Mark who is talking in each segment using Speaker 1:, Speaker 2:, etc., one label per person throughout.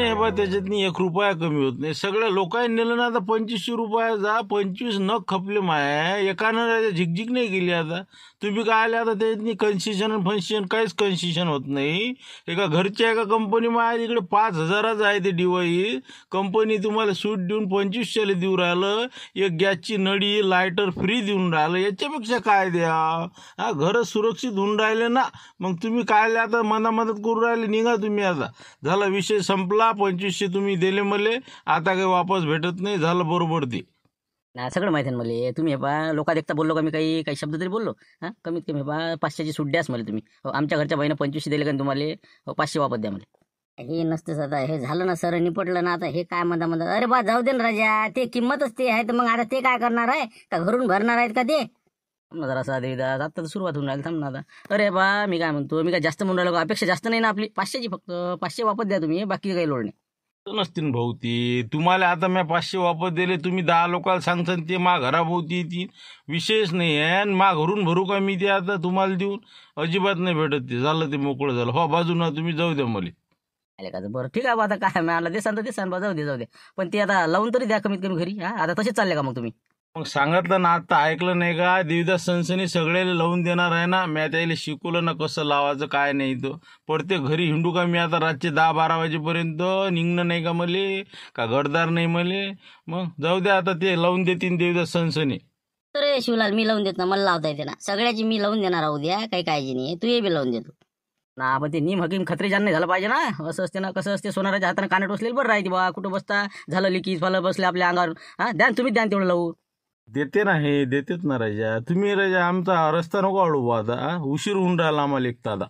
Speaker 1: नाही बा त्याच्यातनी एक रुपया कमी होत नाही सगळ्या लोकांनी नेलं ना आता पंचवीसशे रुपया जा पंचवीस नग खपले माय एकानं झिकझिक नाही गेली आता तुम्ही काय आले आता त्याच्यातनी कन्सेशन फन्सेशन काहीच कन्सेशन होत नाही एका घरच्या एका कंपनी माया इकडे पाच हजाराचं आहे ते डिवाई कंपनी e. तुम्हाला सूट देऊन पंचवीसशेला देऊ राहिलं एक गॅसची नळी लायटर फ्री देऊन राहिलं याच्यापेक्षा काय द्या हा घर सुरक्षित होऊन राहिले ना मग तुम्ही काय आले आता मनामदत करून राहिले निघा तुम्ही आता झाला विषय संपला पंचवीसशे तुम्ही दिले मले आता काही वापस भेटत नाही झालं बरोबर ते
Speaker 2: सगळं माहिती आहे मला तुम्ही हे पा लोका देखता बोललो का मी काही काही शब्द तरी बोललो हां कमीत कमी हे पा पाचशेची सूट द्यास मला तुम्ही हो, आमच्या घरच्या बाईनं पंचवीसशे दिले का तुम्हाला हो, पाचशे वापस द्या मला हे नसतंच आता हे झालं ना सर निपटलं ना आता हे काय म्हणता म्हणतात अरे बा जाऊ दे ना राजा ते किंमतच ते आहे तर मग आता ते काय करणार आहे का घरून भरणार आहेत का ते थांब जरा असा आता तर सुरुवात होऊन राहिली थांब ना आता अरे बा मी काय म्हणतो मी काय जास्त म्हणून राहिलो अपेक्षा जास्त नाही ना आपली पाचशेची फक्त पाचशे वापस द्या तुम्ही बाकी काही लोड नाही
Speaker 1: नसतील भाऊ ती तुम्हाला आता मी पाचशे वापस दिले तुम्ही दहा लोकांना सांगसान ते मा घराभोवती ती विशेष नाही आहे आणि मा घरून भरू का मी ते आता तुम्हाला देऊन अजिबात नाही भेटत ते झालं ते मोकळं झालं हो ना तुम्ही जाऊ द्या मला
Speaker 2: का बरं ठीक आहे बा आता काय मला आला ते बा जाऊ दे जाऊ दे पण ते आता लावून तरी द्या कमीत कमी घरी हा आता तसेच चालले का मग तुम्ही
Speaker 1: मग सांगितलं ना आता ऐकलं नाही का देवीदास सनसनी सगळ्याला लावून देणार आहे ना मी त्याला शिकवलं ना कसं लावायचं काय नाही तो पडते घरी हिंडू का मी आता रातचे दहा बारा वाजेपर्यंत निघणं नाही का मले का घडदार नाही मले मग जाऊ द्या आता ते लावून देतील देवीदास सनसनी
Speaker 2: तर शिवलाल मी लावून देत ना मला लावता येते ना सगळ्याची मी लावून देणार आहोत द्या काही काळजी नाही तू हे बी लावून देतो ना पण ते नीम हकीम खत्रेजान नाही झालं पाहिजे ना असं असते ना कसं असते सोनाराच्या हाताने काने टोचलेलं बरं राहते बा कुठं बसता झालं लिकीज फालं बसले आपल्या अंगावर हां द्या तुम्ही द्या तेवढं लावू
Speaker 1: देते ना हे देतेच ना राजा तुम्ही राजा आमचा रस्ता नको अडवू आता उशीर होऊन राहिला आम्हाला एक दादा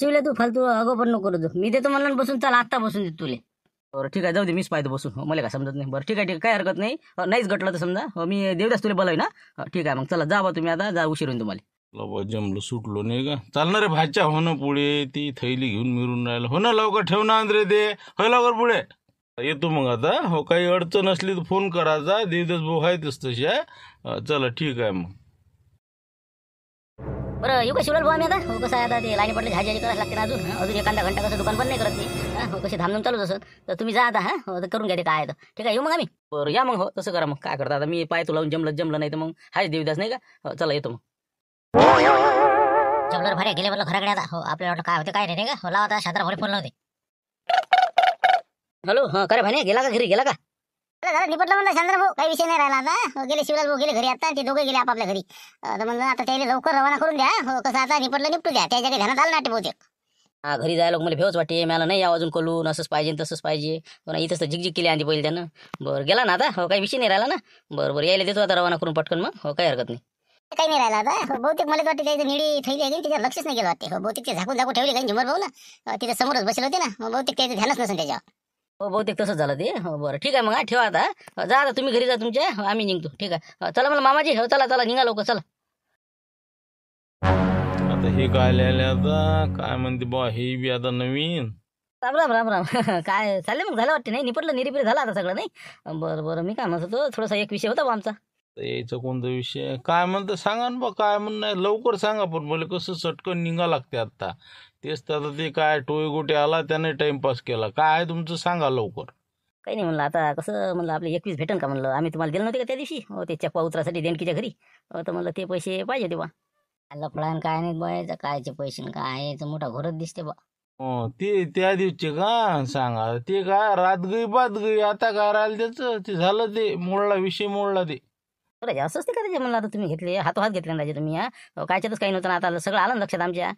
Speaker 2: शिवले तू फालतू अगो पण नको करू मी देतो मला बसून चाल आत्ता बसून देतो तुले बरं ठीक आहे जाऊ दे मीच पाहिजे बसून हो, मला काय समजत नाही बरं ठीक आहे ठीक आहे काय हरकत नाही नाहीच घटलं तर समजा मी देवदास तुला बोलावी ना ठीक आहे मग चला जा बा तुम्ही आता जा उशीर
Speaker 1: होईल तुम्हाला जमलो सुटलो नाही का चालणार रे भाच्या हो ना पुढे ती थैली घेऊन मिरून राहिलं हो ना लवकर ठेव ना दे दे हो लवकर पुढे येतो मग आता हो काही अडचण असली तर फोन करायचा देवदास भाऊ आहे तशी चला ठीक आहे मग
Speaker 2: बरं येऊ शिवल आम्ही आता हो, कसं आता ते लाईन पडले झाजी करायला लागते अजून अजून एखादा घंटा कसं दुकान बंद नाही करत ते हो कशी धामधूम चालूच असत तर तुम्ही जा आता हा हो, करून घ्या ते काय आता ठीक आहे येऊ मग आम्ही बरं या मग हो तसं करा मग काय करतो आता मी पाय तुला जमलं जमलं नाही तर मग हाच देवदास नाही का हो, चला येतो मग जमलं भाड्या गेले बोल घराकडे आता हो आपल्याला काय होते काय नाही का लावता लावा फोन लावते हॅलो हा खरं भाने गेला का घरी गेला का निपटला निपटलं म्हणलं चंद्र भाऊ काही विषय नाही राहिला आता हो, गेले शिवराज भाऊ गेले घरी आता ते दोघे गेले आपापल्या घरी तर म्हणलं आता त्याला लवकर रवाना करून द्या हो कसं आता निपटलं निपटू द्या त्याच्याकडे घरात आलं नाटे बहुतेक हा घरी जायला मला भेवच वाटते मला नाही आवाजून अजून असंच पाहिजे तसंच पाहिजे पण हो, इथंच तर झिकझिक केली आधी पहिले त्यानं बर गेला ना आता हो काही विषय नाही राहिला ना बरं बरं यायला देतो आता रवाना करून पटकन मग हो काही हरकत नाही काही नाही राहिला आता हो, बहुतेक मला वाटते त्याची निडी ठेवली आहे त्याच्यावर लक्षच नाही गेलं वाटते हो बहुतेक ते झाकून झाकून ठेवली काही झुमर भाऊ ना तिथे समोरच बसले होते ना हो, बहुतेक त्याचं ध्यानच नसेल त्याच्यावर हो बहुतेक तसंच झालं ते हो बरं ठीक आहे मग ठेवा आता जा आता तुम्ही घरी जा तुमच्या आम्ही निघतो ठीक आहे चला मला मामाजी हो चला चला निघा लोक चला
Speaker 1: आता हे काय लिहायला काय म्हणते बा हे बी आता नवीन
Speaker 2: राम राम राम राम काय चालले मग झालं वाटते नाही निपटलं निरीपिर झालं आता सगळं नाही बरं बरं मी काय म्हणतो थोडासा एक विषय होता बा आमचा
Speaker 1: कोणता विषय काय म्हणतं सांगा ना बा काय म्हणणं लवकर सांगा पण बोले कसं चटकन निघा लागते आता तेच तर ते काय टोळी गोटी आला त्याने टाइमपास केला काय तुमचं सांगा लवकर
Speaker 2: काही नाही म्हणलं आता कसं म्हणलं आपलं एकवीस भेटन का म्हणलं आम्ही तुम्हाला दिलं नव्हते का त्या दिवशी हो ते चप्पा उतरासाठी देणकीच्या घरी हो तर म्हणलं ते पैसे पाहिजे ते बा लफडान काय नाही बघायचं कायचे पैसे काय आहे, मोठा घोरच दिसते बा
Speaker 1: हो, ते त्या दिवशी का सांगा ते काय रात गई बात गई आता काय राहिलं त्याच ते झालं ते मोडला विषय मोडला ते
Speaker 2: राजे असंच ते करायचे म्हणलं आता तुम्ही घेतले हातोहात घेतले ना राजे तुम्ही हा कायच्यातच काही नव्हतं आता सगळं आलं लक्षात आमच्या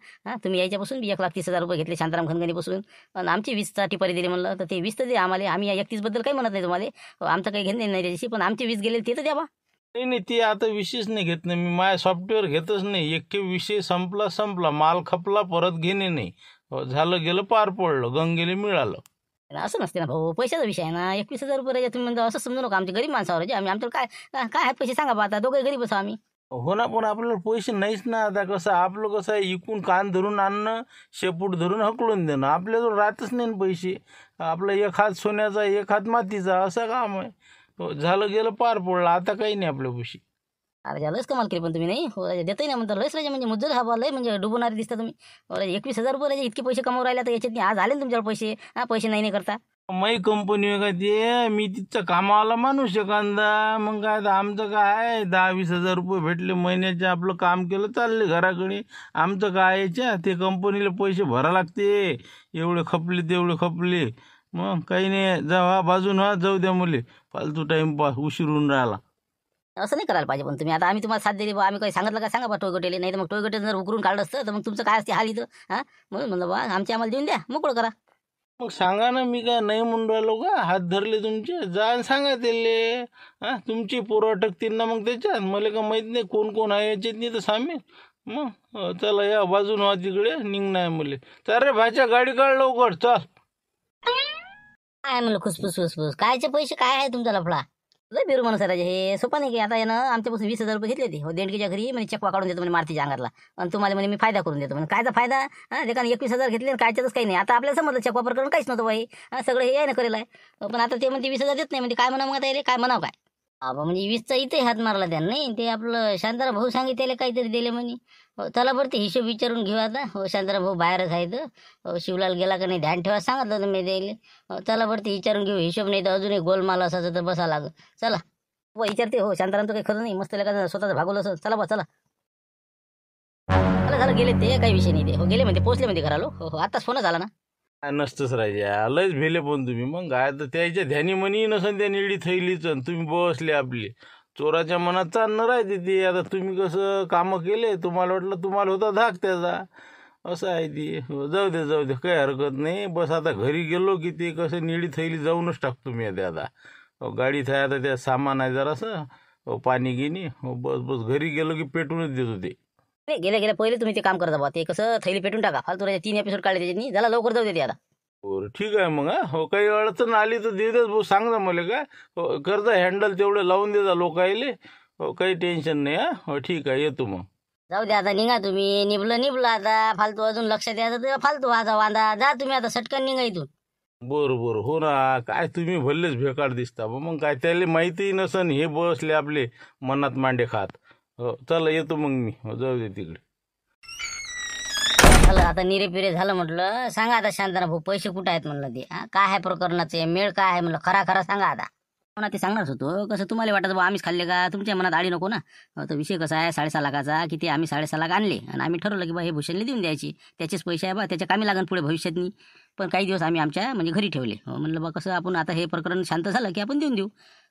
Speaker 2: तुम्ही यायच्यापासून एक लाख तीस हजार रुपये घेतले शांताराम खनगणीपासून पण आमची वीसचा टिपारी दिली म्हणलं तर ते वीस तर द्या आम्हाला आम्ही या बद्दल काही म्हणत नाही तुम्हाला आमचं काही घेणे नाही त्याच्याशी पण आमचे वीस गेले ते तर द्या बा
Speaker 1: नाही नाही ते आता विशेष नाही घेत नाही मी माझ्या सॉफ्टवेअर घेतच नाही एकटे विषय संपला संपला माल खपला परत घेणे नाही झालं गेलं पार पडलं गंगेले मिळालं
Speaker 2: असं नसते ना भाऊ पैशाचा विषय आहे ना एकवीस हजार रुपये तुम्ही म्हणता असं समजू नका आमच्या गरीब माणसावर जे आम्ही आमच्या काय काय आहे पैसे सांगा बा आता दोघे गरीब असो आम्ही
Speaker 1: हो ना पण आपल्याला पैसे नाहीच ना आता कसं आपलं कसं आहे इकून कान धरून आणणं शेपूट धरून हकलून देणं आपल्याजवळ राहतच नाही ना पैसे आपलं एक हात सोन्याचा एक हात मातीचा असं काम आहे हो, झालं गेलं पार पडलं आता काही नाही आपल्या पैसे
Speaker 2: अरे लस कमाल केली पण तुम्ही नाही हो ना नाही म्हणता लस राहिजे म्हणजे मुद्दल हा बोलाय म्हणजे डुबणारे दिसता तुम्ही हो एकवीस हजार रुपये राहिले इतके पैसे कमावू राहिले तर याच्यात आज आले तुमच्यावर पैसे हा पैसे नाही नाही करता
Speaker 1: मै कंपनी आहे का ते मी तिथं कामाला मानू एखादा मग काय आमचं काय दहा वीस हजार रुपये भेटले महिन्याचे आपलं काम केलं चालले घराकडे आमचं काय याच्या ते कंपनीला पैसे भरा लागते एवढे खपले तेवढे खपले मग काही नाही जा हा बाजून हा जाऊ द्या मुले फालतू टाईमपास उशीरून राहिला
Speaker 2: असं नाही करायला पाहिजे पण तुम्ही आता आम्ही तुम्हाला साथ दिली बा आम्ही काही सांगितलं का सांगा बा नाही तर मग टोयगटे जर उकरून काढलं असतं तर मग तुमचं काय असते हाल इथं हा म्हणून म्हणलं बा आमच्या आम्हाला देऊन द्या मोकळं
Speaker 1: करा मग सांगा ना मी काय नाही म्हणून राहिलो का हात धरले तुमचे जा सांगा त्याले हा तुमची पोरं अटकतील ना मग त्याच्यात मला का माहीत नाही कोण कोण आहे याच्यात नाही तर सामील मग चला या बाजून वा तिकडे निघणार मले तर रे भाच्या गाडी काढ लवकर चल
Speaker 2: काय म्हणलं खुसफुस खुसफुस कायचे पैसे काय आहे तुमचा लफडा लय बेरू माणूस हे सोपा नाही की आता यानं आमच्यापासून वीस हजार रुपये घेतले होते हो, देणकीच्या घरी म्हणजे चेकवा काढून देतो म्हणजे मारतीच्या अंगातला आणि तुम्हाला म्हणजे मी फायदा करून देतो म्हणजे कायचा फायदा हा ते एकवीस हजार घेतले कायच्यातच काही नाही आता आपल्याला समजलं वापर प्रकरण काहीच नव्हतं बाई सगळं हे आहे ना करेल आहे पण आता ते म्हणजे वीस हजार देत नाही म्हणजे काय म्हणावं मग काय म्हणावं काय आबा म्हणजे वीसचा इथे हात मारला नाही ते आपलं शांतारा भाऊ सांगितले काहीतरी दिले म्हणे चला बरं ते हिशोब विचारून घेऊ आता हो शांतारा भाऊ बाहेरच आहे तर शिवलाल गेला का नाही ध्यान ठेवा सांगत होतं मी द्यायला चला बरं ते विचारून घेऊ हिशोब नाही तर अजूनही गोलमाल असायचं तर बसा लागत चला व विचारते हो शांताराम तो काही खरं नाही मस्त लेखा स्वतःच भागवलं असं चला बा चला चला चला गेले ते काही विषय नाही ते हो गेले म्हणते पोहोचले म्हणते घरालो हो हो आत्ताच फोनच आला ना
Speaker 1: नसतंच राहिजे लयच भेले पण तुम्ही मग काय तर त्याच्या ध्यानी म्हणी नसन त्या निळी थैलीच तुम्ही बसले आपली चोराच्या मनात चालणं राहते ते आता तुम्ही कसं कामं केले तुम्हाला वाटलं तुम्हाला होता धाक त्याचा असं आहे ती हो, जाऊ दे जाऊ दे काही हरकत नाही बस आता घरी गेलो की ते कसं निळी थैली जाऊनच टाकतो मी आता आता हो, गाडी आहे आता त्या सामान आहे जरासं हो, पाणी गिनी बस बस घरी गेलो की पेटूनच देतो ते
Speaker 2: गेले गेले पहिले तुम्ही ते काम करता बा ते कसं थैली पेटून टाका फालतू राहायचे तीन एपिसोड काढले त्याच्या झाला लवकर जाऊ दे आता
Speaker 1: बरं ठीक आहे मग हो काही अडचण आली तर देतच भाऊ सांग ना मला का हो, करता हँडल तेवढं लावून लोक लोक हो काही टेन्शन नाही हा हो ठीक आहे येतो मग
Speaker 2: जाऊ दे आता निघा तुम्ही निभलं निभलं आता फालतू अजून लक्ष द्यायचं तर फालतू वाजा वांदा जा तुम्ही आता सटकन निघा इथून
Speaker 1: बरं बरं हो ना काय तुम्ही भल्लेच भेकाड दिसता मग काय त्याला माहितीही नसन हे बसले आपले मनात मांडे खात हो चला येतो मग मी हो, जाऊ दे तिकडे
Speaker 2: झालं आता निरे पिरे झालं म्हटलं सांगा आता शांताना भाऊ पैसे कुठे आहेत म्हणलं ते काय आहे प्रकरणाचे मेळ काय आहे म्हणलं खरा खरा सांगा आता सांगणार ते सांगणार होतो कसं तुम्हाला वाटत बा आम्हीच खाल्ले का तुमच्या मनात आडी नको ना तो विषय कसा आहे साडेसहा लाखाचा की ते आम्ही साडेसहा लाख आणले आणि आम्ही ठरवलं की बा हे भूषणली देऊन द्यायची त्याचेच पैसे आहे बा त्याच्या कामी लागन पुढे भविष्यातनी पण काही दिवस आम्ही आमच्या म्हणजे घरी ठेवले हो, म्हणलं बा कसं आपण आता हे प्रकरण शांत झालं की आपण देऊन देऊ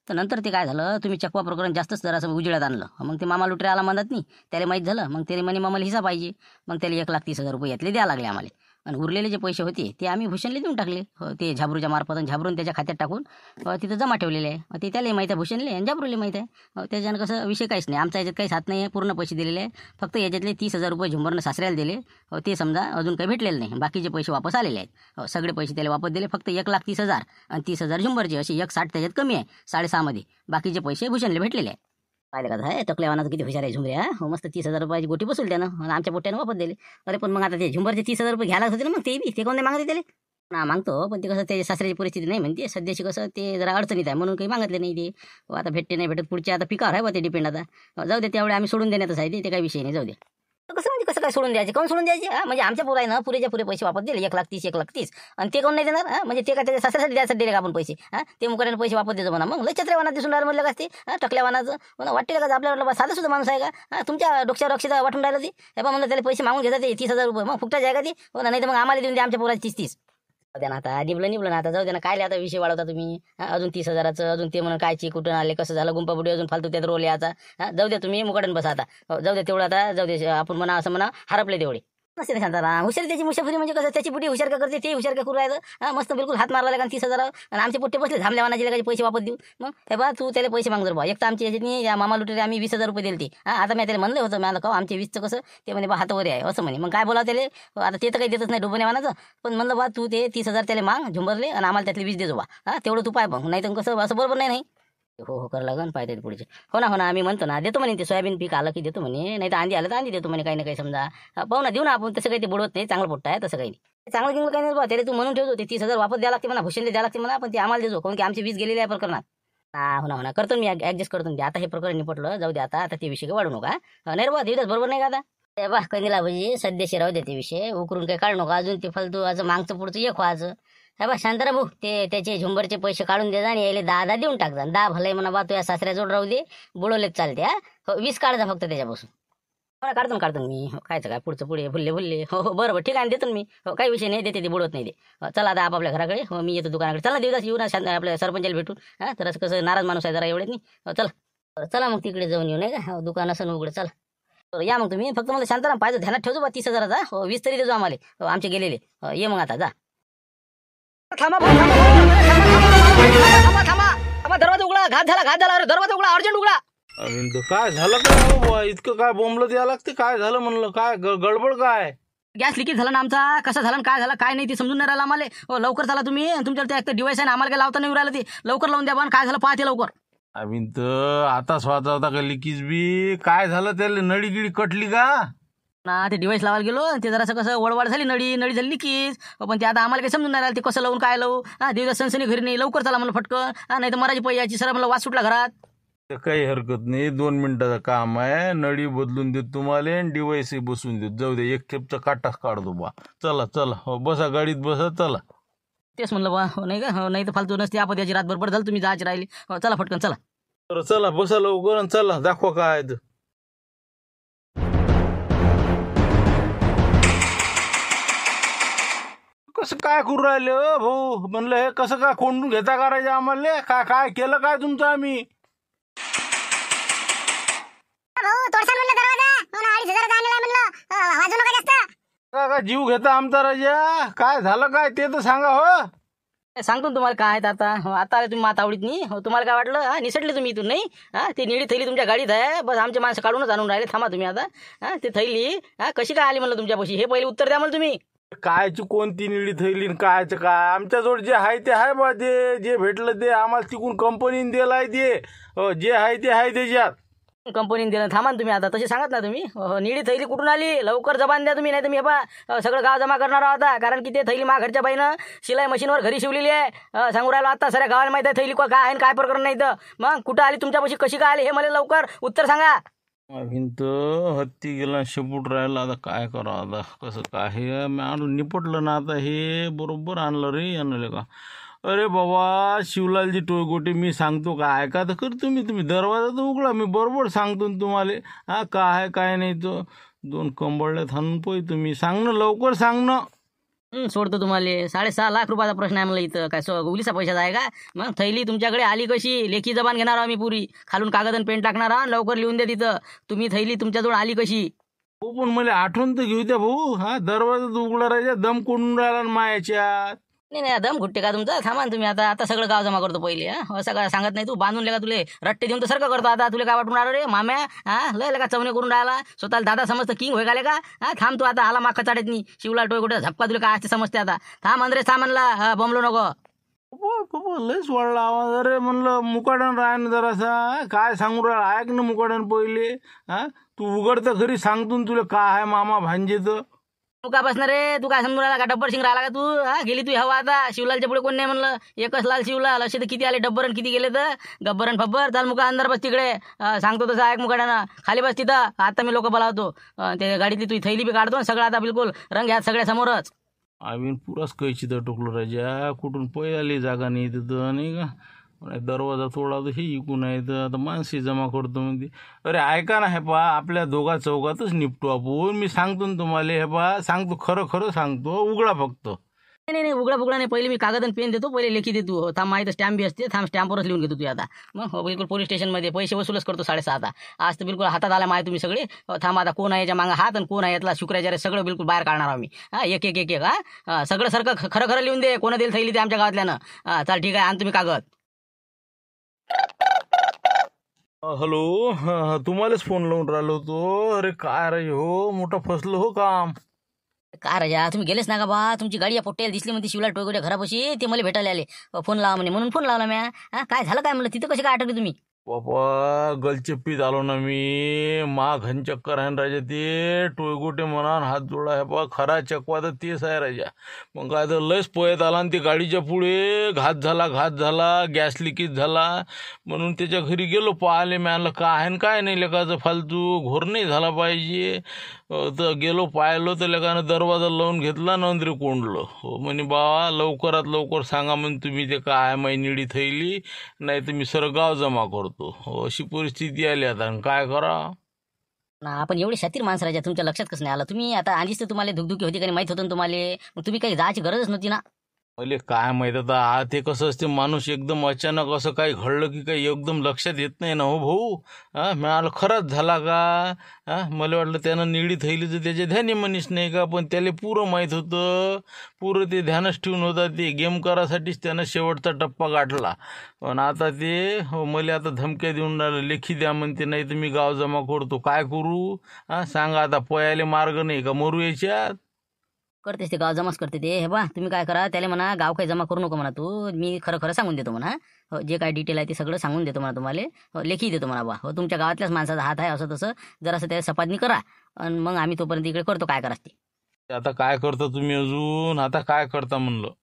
Speaker 2: तर नंतर ते काय झालं तुम्ही चकवा प्रकरण जास्तच जरासं उजेडात आणलं मग ते मामा लुटऱ्या आला म्हणत नाही त्याला माहीत झालं मग त्याने म्हणे मामाला हिसा पाहिजे मग त्याला एक लाख तीस हजार रुपये यातले द्या लागले आम्हाला आणि उरलेले जे पैसे होते ते आम्ही भूषणले देऊन टाकले हो, ते झाबरूच्या मार्फत झाबरून त्याच्या खात्यात टाकून हो, तिथं जमा ठेवलेले आहे ते त्याला माहीत आहे भूषणले आणि झाबरूले माहीत आहे हो, त्याच्यानं कसं विषय काहीच नाही आमचा याच्यात काहीच हात नाही आहे पूर्ण पैसे दिलेले आहे फक्त याच्यातले तीस हजार रुपये झुंबरनं सासऱ्याला दिले ते समजा अजून काही भेटलेलं नाही बाकीचे पैसे वापस आलेले आहेत सगळे पैसे त्याला वापस दिले फक्त एक लाख तीस हजार आणि तीस हजार झुंबरचे असे एक साठ त्याच्यात कमी आहे साडेसहामध्ये बाकीचे पैसे भूषणले भेटलेले आहेत पाहिले का हे टकल्यावानाचं किती हुशार आहे हा हो मस्त तीस हजार रुपयाची गोटी बसूल त्यानं आमच्या पोट्यानं वापर दिली अरे पण मग आता ते झुंबरचे तीस हजार रुपये घ्यायला होते ना मग ते बी ते कोण मागते तेले ना मागतो पण ते कसं ते सासऱ्याची परिस्थिती नाही म्हणते सध्याची कसं ते जरा अडचणीत आहे म्हणून काही मागितले नाही ते हो, आता भेटते नाही भेटत पुढच्या आता पिकावर आहे बा ते डिपेंड आता जाऊ दे त्यावेळी आम्ही सोडून देण्यात आहे ते काही विषय नाही जाऊ दे कसं म्हणजे कसं काय सोडून द्यायचे काऊन सोडून द्यायचे म्हणजे आमच्या ना पुरेच्या पुरे पैसे वापस दिले एक लाख तीस एक लाख तीस आणि ते कोण नाही देणार म्हणजे ते काय त्याच्या सासऱ्यासाठी द्यायचं दिले का आपण पैसे ते मुकऱ्याने पैसे वापस देतो म्हणा मग लक्षात वाना दिसून राहिलं म्हटलं हा टकल्या वाहनाचं वाटते का आपल्याला साधा सुद्धा माणूस आहे का तुमच्या डोक्यावर रक्षिता वाटून राहिलं ते बाबा म्हणलं त्याला पैसे मागून घेतात ते तीस हजार रुपये मग फुकटा आहे का ते हो नाही तर मग आम्हाला देऊन द्या आमच्या पोराची तीस तीस द्या ना आता निपलं निबल ना आता जाऊ द्या ना काय आता विषय वाढवता तुम्ही अजून तीस हजाराचं अजून ते म्हणून कायची कुठून आले कसं झालं गुंपापुडी अजून फालतू त्यात रोल याचा जाऊ द्या तुम्ही मुकडन बसा आता हो, जाऊ द्या तेवढं आता जाऊ दे आपण म्हणा असं म्हणा हरपले तेवढे कसे ना हुशार त्याची मुशाफुरी म्हणजे कसं त्याची बुडी हुशार का करते ते हुशार का करू राहिलं मस्त बिलकुल हात मारला कारण तीस हजार आणि आमचे पोट्टे बसले थांबल्या वानाचे काही पैसे वापस देऊ मग हे बा तू त्याला पैसे मागतो बा एक तर आमच्या नाही या मामा लुटले आम्ही वीस हजार रुपये दिले ते आता मी त्याला म्हणलं होतं मला का आमचे वीसचं कसं ते म्हणे बा हातावर आहे असं म्हणे मग काय बोलाव त्याला आता ते तर काही देतच नाही डुबने पण म्हणलं बा तू ते तीस हजार त्याला माग झुंबरले आणि आम्हाला त्यातले वीस देतो बा हा तेवढं तू पाय मग नाही तर कसं असं बरोबर नाही हो हो करा लागन पाहिजे पुढचे हो ना हो ना आम्ही म्हणतो ना देतो म्हणे ते सोयाबीन पीक आलं की देतो म्हणे नाही तर आंधी आलं तर आंधी देतो म्हणे काही ना काही समजा पाहू ना देऊ ना आपण तसं काही ते बुडवत नाही चांगलं पोट्ट आहे तसं काही नाही चांगलं किंवा काही नाही बा त्याला तू म्हणून ठेवतो ते तीस हजार वापस द्या लागते म्हणा भूषण द्या लागते म्हणा पण ते आम्हाला देतो कारण की आमची वीज गेलेली आहे प्रकरणात हा हो ना हो करतो मी ॲडजस्ट करतो मी आता हे प्रकरण निपटलं जाऊ दे आता आता ते विषय वाढू नका नाही रे बा बरोबर नाही का आता ए बा कंदिला भाजी सध्या शिराव देते विषय उकरून काही काढू नका अजून ते फालतू आज मागचं पुढचं एक व्हायचं हे बा रा भाऊ ते त्याचे झुंबरचे पैसे काढून दे आणि यायले दहा दहा देऊन टाक जा दहा भले म्हणा बा तुझ्या सासऱ्याजवळ राहू दे बुडवलेत चालते हा हो वीस काढ जा फक्त त्याच्यापासून बरं हो, काढतो काढतो मी हो कायचं काय पुढचं पुढे भुल्ले भुलले हो हो बरं ठीक आहे देतो मी हो काही विषय नाही देते ते बुडवत नाही ते हो, चला आता आपापल्या घराकडे हो मी येतो दुकानाकडे चला देऊ येऊ ना शांत आपल्या सरपंचाला भेटून हा तर असं कसं नाराज माणूस आहे जरा एवढेच नाही हो चला हो, चला मग तिकडे जाऊन येऊ नाही का दुकान असं उघडं चला या मग तुम्ही फक्त मला शांताराम पाहिजे ध्यानात ठेवतो बा तीस हजाराचा हो वीस तरी देजो आम्हाला आमचे गेलेले ये मग आता जा थांबा थांबा थांबा, थांबा, थांबा, दरवाजा उघडा घात झाला घात झाला अरे दरवाजा उघडा अर्जंट उघडा
Speaker 1: अरे काय झालं काय इतकं काय बोंबलं द्या लागते काय झालं म्हणलं काय गडबड काय
Speaker 2: गॅस लिकेज झाला ना आमचा कसा झाला काय झालं काय नाही ते समजून नाही राहिला आम्हाला लवकर झाला तुम्ही तुमच्याकडे ते डिवाइस आहे ना आम्हाला काय लावता नाही राहिलं ते लवकर लावून द्या पण काय झालं पाहते लवकर
Speaker 1: अविंत आता स्वतः होता का लिकीज बी काय झालं त्याला नळी गिळी कटली का
Speaker 2: ना ते डिवाइस लावायला गेलो ते जरा कसं वडवाड झाली नळी नळी झाली लिकीज पण ते आता आम्हाला काही समजून नाही ते कसं लावून काय लावू हा दिवसा सनसनी घरी नाही लवकर चला मला फटकन हा नाही तर मराठी पैयाची सर मला वास सुटला
Speaker 1: घरात काही हरकत नाही दोन मिनिटाचं काम आहे नळी बदलून देत तुम्हाला डिवाईसही बसून देत जाऊ दे एक खेपचा काटा काढतो बा चला चला हो बसा गाडीत बसा चला
Speaker 2: तेच म्हणलं बा हो, नाही का हो नाही तर फालतू नसते आपण त्याची रात बरोबर झालं तुम्ही जायची राहिली हो, चला फटकन चला
Speaker 1: चला बसा लवकर चला दाखवा काय कसं काय करू राहिले भाऊ म्हणलं हे कसं काय कोंडून घेता करायचं आम्हाला काय काय केलं काय तुमचं आम्ही हो जीव घेता आमचा राजा काय झालं काय ते
Speaker 2: तर सांगा हो सांगतो तुम्हाला काय आहेत आता हो, आता आले तुम्ही आवडीत नाही हो तुम्हाला काय वाटलं हा निसटले तुम्ही इथून नाही हा ते निळी थैली तुमच्या गाडीत आहे बस आमचे माणसं काढूनच आणून राहिले थांबा तुम्ही आता हा थैली हा कशी काय आली म्हणलं तुमच्यापाशी हे पहिले उत्तर द्या मला तुम्ही कायची कोणती निळी
Speaker 1: थैली कायच कायचं काय आमच्याजवळ जे आहे ते आहे बा ते जे भेटलं ते आम्हाला तिकून कंपनीने दिलं आहे ते जे आहे ते आहे त्याच्यात
Speaker 2: कंपनीने दिलं थांबा तुम्ही आता तसे सांगत ना तुम्ही निळी थैली कुठून आली लवकर जबान द्या तुम्ही नाही तुम्ही बा सगळं गाव जमा करणार आहोत आता. कारण की ते थैली मा घरच्या बाईनं शिलाई मशीनवर घरी शिवलेली आहे सांगू राहिलो आता सगळ्या गावाला माहिती आहे थैली काय आहे काय प्रकरण नाही तर मग कुठं आली तुमच्यापाशी कशी काय आली हे मला लवकर उत्तर सांगा
Speaker 1: भिंत हत्ती गेला शेपूट राहिला आता काय करा आता कसं काय हे मी आणलं निपटलं ना आता हे बरोबर आणलं रे आणलं का अरे बाबा शिवलालजी टोळगोटे मी सांगतो का ऐका तर कर तुम्ही तुम्ही दरवाजा तर उघडा मी बरोबर सांगतो तुम्हाला हा काय काय नाही तो दोन कंबळल्या थांबून पोय तुम्ही ना लवकर सांग ना
Speaker 2: सोडतो तुम्हाला साडेसहा लाख रुपयाचा प्रश्न आहे मला इथं काय सो उलीचा पैशाचा आहे का मग थैली तुमच्याकडे आली कशी लेखी जबान घेणार आहोत मी पुरी खालून कागद आणि पेंट टाकणार आहोत लवकर लिहून द्या तिथं तुम्ही थैली तुमच्याजवळ आली कशी
Speaker 1: हो पण मला आठवण तर घेऊ द्या भाऊ हा दरवाजा उघडा राहायच्या दम कोंडून मायाच्या
Speaker 2: नाही नाही दम घुट्टे का तुमचं थांबा तुम्ही आता आता सगळं गाव जमा करतो पहिले हा काय हो, सांगत नाही तू बांधून लेगा तुले रट्टे देऊन तर सरक करतो आता तुला काय वाटून राहिलं रे माम्या हा लय का चवणे करून राहिला स्वतःला दादा समजतं किंग होय का हा थांब तू आता आला माखा चाडत नाही शिवला टोय कुठे झपका तुला काय असते समजते आता थांब अंद्रे थांब म्हणला बमलो
Speaker 1: नको लयच वाढला अरे म्हणलं मुकाडन राहणं जरासा काय सांगू राहिला ऐक ना मुकाडन पहिले हा तू उघडतं घरी सांगतून तुला काय आहे मामा भांजेचं
Speaker 2: तू का बसणार रे तू काय समजून राहिला का डब्बर शिंग राहिला का तू हा गेली तू हवा आता शिवलालच्या पुढे कोण नाही म्हणलं एकच लाल शिवलाल असे तर किती आले डब्बरन किती गेले तर गब्बर फब्बर चाल मुका अंदर बस तिकडे सांगतो तसं ऐक मुकाड्यानं खाली बस तिथं आता मी लोक बोलावतो ते गाडीतली तू थैली बी काढतो सगळं आता बिलकुल रंग ह्या सगळ्या समोरच
Speaker 1: आम्ही पुराच कैची तर टोकलो राजा कुठून पै आली जागा नाही तिथं नाही का दरवाजा थोडा तर हे इकून आहे तर आता माणसे जमा करतो म्हणते अरे ऐका ना हे पा आपल्या दोघा चौकातच निपटू आपण मी सांगतो ना तुम्हाला हे पा सांगतो खरं खरं सांगतो उघडा फक्त नाही नाही उघडा
Speaker 2: बुगडा नाही पहिले मी कागद आणि पेन देतो पहिले लेखी देतो थांब माहिती स्टॅम्प बी असते थांब स्टॅम्पवरच लिहून घेतो तू आता मग हो, बिलकुल पोलीस स्टेशनमध्ये पैसे वसूलच करतो साडेसहा आज तर बिलकुल हातात आला माहिती तुम्ही सगळे थांब आता कोण आहे याच्या मागं हात आणि कोण आहे यातला शुक्राचार्य सगळं बिलकुल बाहेर काढणार आम्ही हा एक एक एक एक हा सगळं सारखं खरं खरं लिहून दे कोणा दिलं थैली ते आमच्या गावातल्यानं चाल ठीक आहे आणि तुम्ही कागद
Speaker 1: हॅलो तुम्हालाच फोन लावून राहिलो होतो अरे काय रे हो मोठा फसलो हो काम
Speaker 2: काय राजा तुम्ही गेलेच ना का बा तुमची गाडी या दिसली म्हणजे शिवला टोळगोड्या घरापाशी ते मला भेटायला आले फोन लावा म्हणे म्हणून फोन लावला म्या काय झालं काय म्हणलं तिथं कसे काय आठवले तुम्ही
Speaker 1: बापा गलचप्पीत झालो ना मी मा घन चक्कर आहे राजा ते टोळगुटे मनान हात जोडा हे बा खरा चकवा तर तेच आहे राजा मग काय तर लस पोयत आला आणि ते गाडीच्या पुढे घात झाला घात झाला गॅस लिकेज झाला म्हणून त्याच्या घरी गेलो पाहिले मी आणलं काय आहे काय नाही लेखाचं फालतू घोर नाही झाला पाहिजे तर गेलो पाहिलो तर लगानं दरवाजा लावून घेतला नंद्री कोंडलं हो म्हणे बाबा लवकरात लवकर सांगा म्हणे तुम्ही ते काय मैनिडी थैली नाही तर मी सरगाव जमा करतो हो, अशी परिस्थिती आली आता काय करा
Speaker 2: ना आपण एवढे शातीर माणसं राहायच्या तुमच्या लक्षात कसं नाही आलं तुम्ही आता आधीच तर तुम्हाला धुकधुकी होती का माहित माहीत होतं तुम्हाला मग तुम्ही काही जायची गरजच नव्हती ना
Speaker 1: अले काय माहित आता आ ते कसं असते माणूस एकदम अचानक असं काही घडलं की काही एकदम लक्षात येत नाही ना हो भाऊ हा मिळालं खरंच झाला का हा मला वाटलं त्यानं निळी थैली तर त्याच्या ध्यानी मनीस नाही का पण त्याला पुरं माहीत होतं पुरं ते ध्यानच ठेवून होता ते गेम करासाठीच त्यानं शेवटचा टप्पा गाठला पण आता ते हो मला आता धमक्या देऊन राहिलं लेखी द्या म्हणते नाही तर मी गाव जमा करतो काय करू हां सांगा आता पयाले मार्ग नाही का मरू याच्यात
Speaker 2: करतेस ते गाव जमाच करते ते हे बा तुम्ही काय करा त्याला म्हणा गाव काही जमा करू नको म्हणा तू मी खरं खरं सांगून देतो म्हणा हो, जे काय डिटेल आहे ते सगळं सांगून देतो म्हणा तुम्हाला हो, लेखी देतो म्हणा बा हो तुमच्या गावातल्याच माणसाचा हात आहे असं तसं असं त्याला सपादनी करा आणि मग आम्ही तोपर्यंत इकडे करतो काय करा
Speaker 1: ते आता काय करता तुम्ही अजून आता काय करता म्हणलं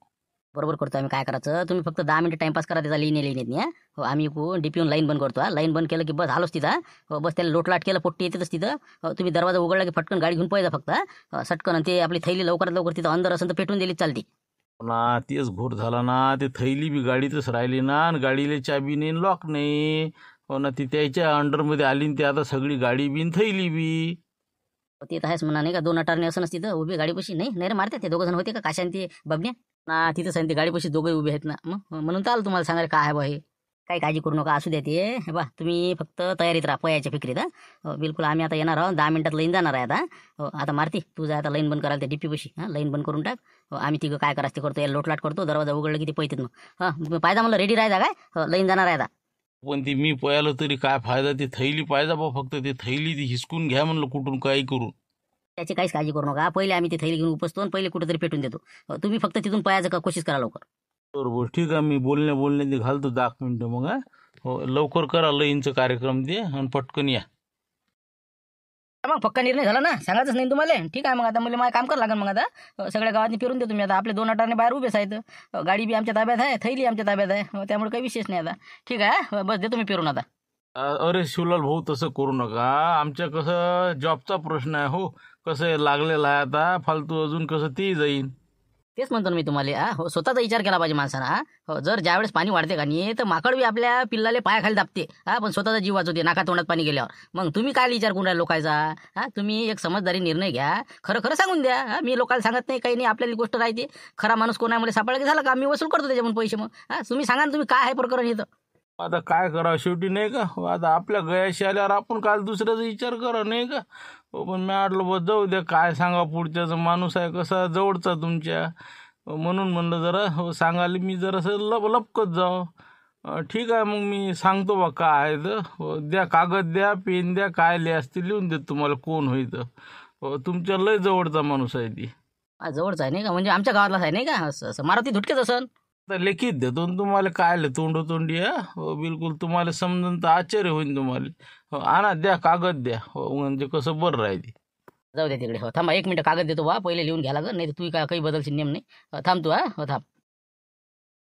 Speaker 2: बरोबर करतो आम्ही काय करायचं तुम्ही फक्त दहा मिनिटं टाइमपास करा त्याचा लिहिणे लिहिणे हो आम्ही डीपीहून लाईन बंद करतो लाईन बंद केलं की बस आलोच तिथं हो बस त्याला लोटलाट केलं पोट्टी येतेच तिथं हो, तुम्ही दरवाजा उघडला की फटकन गाडी घेऊन पाहिजे फक्त हो, सटकन ते आपली थैली लवकरात लवकर तिथं अंदर असेल तर पेटून दिली चालते
Speaker 1: ना तेच घोर झाला ना ते थैली बी गाडीतच राहिली ना आणि गाडीला चाबी नाही लॉक नाही हो ना ती त्याच्या अंडरमध्ये आली ते आता सगळी गाडी बीन थैली बी
Speaker 2: हो, ते तर आहेच म्हणा नाही का दोन अटारणी नसते तिथं उभी गाडी नाही नाही रे मारते ते दोघ जण होते का काशांती बबण्या ना तिथं सांगते गाडीपाशी दोघे उभे आहेत ना मग म्हणून चाल तुम्हाला सांगायला काय आहे बा काही काळजी करू नका असू द्या ते बा तुम्ही फक्त तयारीत राहा पयाच्या फिक्रीत हो, बिलकुल आम्ही आता येणार आहोत दहा मिनिटात लाईन जाणार आहे आता हो, आता मारती तू जा आता लाईन बंद करायला त्या डीपीपशी हां लाईन बंद करून टाक हो, आम्ही तिघं काय करायचं ते करतो याला लोटलाट करतो दरवाजा उघडलं की ते पैतेत मग हां पाहिजे मला रेडी राहायचा काय हो लाईन जाणार आहे आता
Speaker 1: पण ती मी पळालं तरी काय फायदा ते थैली पाहिजे बा फक्त ते थैली ती हिसकून घ्या म्हणलं कुठून काही करून
Speaker 2: त्याची काहीच काळजी करू नका पहिले आम्ही ते थैली घेऊन उपस्थित आणि पहिले कुठेतरी पेटून देतो तुम्ही फक्त तिथून पळायचं का कोशिश
Speaker 1: करा लवकर बरोबर ठीक आहे मी बोलण्या बोलण्या ते घालतो दहा मिनटं मग हो लवकर करा लईंचं कार्यक्रम दे आणि पटकन या
Speaker 2: मग पक्का निर्णय झाला ना सांगायचंच नाही तुम्हाला ठीक आहे मग आता मला काम करा लागेल मग आता सगळ्या गावात फिरून देतो मी आता आपले दोन अटारने बाहेर उभे आहेत गाडी बी आमच्या ताब्यात आहे थैली आमच्या ताब्यात आहे त्यामुळे काही विशेष नाही आता ठीक आहे बस देतो मी फिरून आता
Speaker 1: अरे शिवलाल भाऊ तसं करू नका आमच्या कसं जॉबचा प्रश्न आहे हो कसं लागलेला आहे आता फालतू अजून कसं ती जाईन
Speaker 2: तेच म्हणतो मी तुम्हाला हो, स्वतःचा विचार केला पाहिजे माणसानं हा हो, जर ज्यावेळेस पाणी वाढते का नाही तर माकड बी आपल्या पिल्लाले पायाखाली दाबते हा पण स्वतःचा जीव वाचवते नाका तोंडात पाणी गेल्यावर मग तुम्ही काय विचार करून लोकायचा हा तुम्ही एक समजदारी निर्णय घ्या खरं खरं सांगून द्या हा, मी लोकांना सांगत नाही काही नाही आपल्याली गोष्ट राहते खरा माणूस कोणामुळे सापडला की झाला का मी वसूल करतो पण पैसे मग हा तुम्ही सांगा ना तुम्ही काय आहे प्रकरण येतं
Speaker 1: आता काय करा शेवटी नाही का आता आपल्या गयाशी आल्यावर आपण काल दुसऱ्याचा विचार करा नाही का हो, पण मी आटलो बस जाऊ द्या काय सांगा पुढच्याचा माणूस आहे कसा जवळचा तुमच्या म्हणून म्हणलं जरा हो, सांगायला मी जरासं लप लपकत जाव ठीक आहे मग मी सांगतो बा काय तर हो, द्या कागद द्या पेन द्या काय लिहा ते लिहून देत तुम्हाला कोण होईतं तुमच्या लय जवळचा माणूस आहे ती
Speaker 2: जवळचा आहे नाही का म्हणजे आमच्या गावातलाच आहे नाही का असं
Speaker 1: मारुती धुटकेच असन तर लिखित देतो तुम्हाला कायले तोंडी या हो बिलकुल तुम्हाला समजून तर आश्चर्य होईल तुम्हाला हो, आणा द्या कागद द्या हो म्हणजे कसं बरं राहते
Speaker 2: जाऊ द्या तिकडे हो थांबा एक मिनिट कागद देतो वा पहिले लिहून घ्यायला लागेल नाही तर तू काय काही बदलची नेम नाही हो, थांबतो हा हो थांब